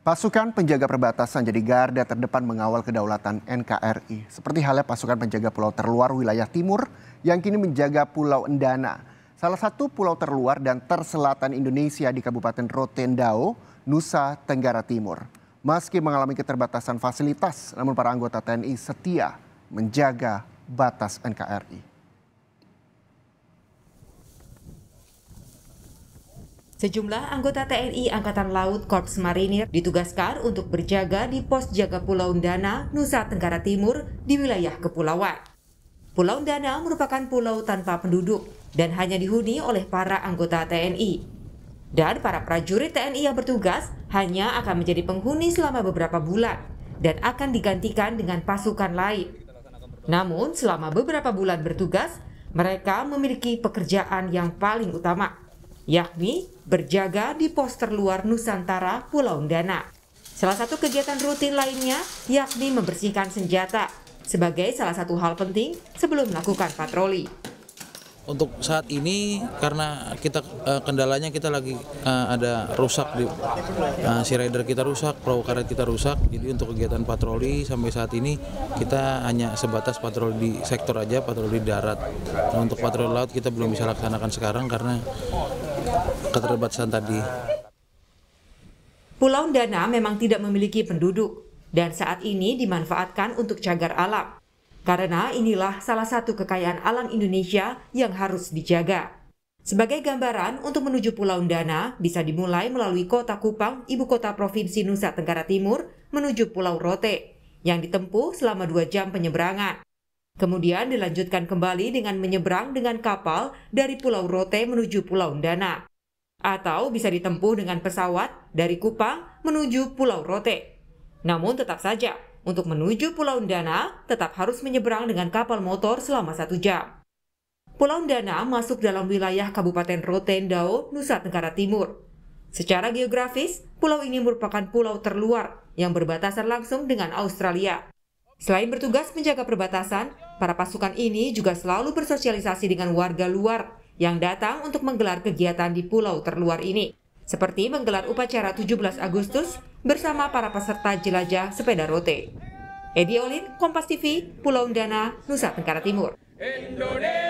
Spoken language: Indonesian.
Pasukan penjaga perbatasan jadi garda terdepan mengawal kedaulatan NKRI. Seperti halnya pasukan penjaga pulau terluar wilayah timur yang kini menjaga Pulau Endana. Salah satu pulau terluar dan terselatan Indonesia di Kabupaten Rotendao, Nusa Tenggara Timur. Meski mengalami keterbatasan fasilitas, namun para anggota TNI setia menjaga batas NKRI. Sejumlah anggota TNI Angkatan Laut Korps Marinir ditugaskan untuk berjaga di pos jaga Pulau Undana, Nusa Tenggara Timur di wilayah kepulauan. Pulau Undana merupakan pulau tanpa penduduk dan hanya dihuni oleh para anggota TNI. Dan para prajurit TNI yang bertugas hanya akan menjadi penghuni selama beberapa bulan dan akan digantikan dengan pasukan lain. Namun, selama beberapa bulan bertugas, mereka memiliki pekerjaan yang paling utama, yakni berjaga di pos terluar Nusantara Pulau Ngana. Salah satu kegiatan rutin lainnya yakni membersihkan senjata sebagai salah satu hal penting sebelum melakukan patroli untuk saat ini karena kita uh, kendalanya kita lagi uh, ada rusak di uh, si rider kita rusak, perahu karet kita rusak. Jadi untuk kegiatan patroli sampai saat ini kita hanya sebatas patroli di sektor aja, patroli darat. Nah, untuk patroli laut kita belum bisa laksanakan sekarang karena keterbatasan tadi. Pulau Dana memang tidak memiliki penduduk dan saat ini dimanfaatkan untuk cagar alam. Karena inilah salah satu kekayaan alam Indonesia yang harus dijaga. Sebagai gambaran, untuk menuju Pulau Undana bisa dimulai melalui kota Kupang, ibu kota Provinsi Nusa Tenggara Timur, menuju Pulau Rote, yang ditempuh selama dua jam penyeberangan. Kemudian dilanjutkan kembali dengan menyeberang dengan kapal dari Pulau Rote menuju Pulau Undana. Atau bisa ditempuh dengan pesawat dari Kupang menuju Pulau Rote. Namun tetap saja, untuk menuju Pulau Undana, tetap harus menyeberang dengan kapal motor selama satu jam. Pulau Undana masuk dalam wilayah Kabupaten Rotendao, Nusa Tenggara Timur. Secara geografis, pulau ini merupakan pulau terluar yang berbatasan langsung dengan Australia. Selain bertugas menjaga perbatasan, para pasukan ini juga selalu bersosialisasi dengan warga luar yang datang untuk menggelar kegiatan di pulau terluar ini seperti menggelar upacara 17 Agustus bersama para peserta jelajah sepeda rote. Edi Olin, Kompas TV, Pulau Undana, Nusa Tenggara Timur. Indonesia.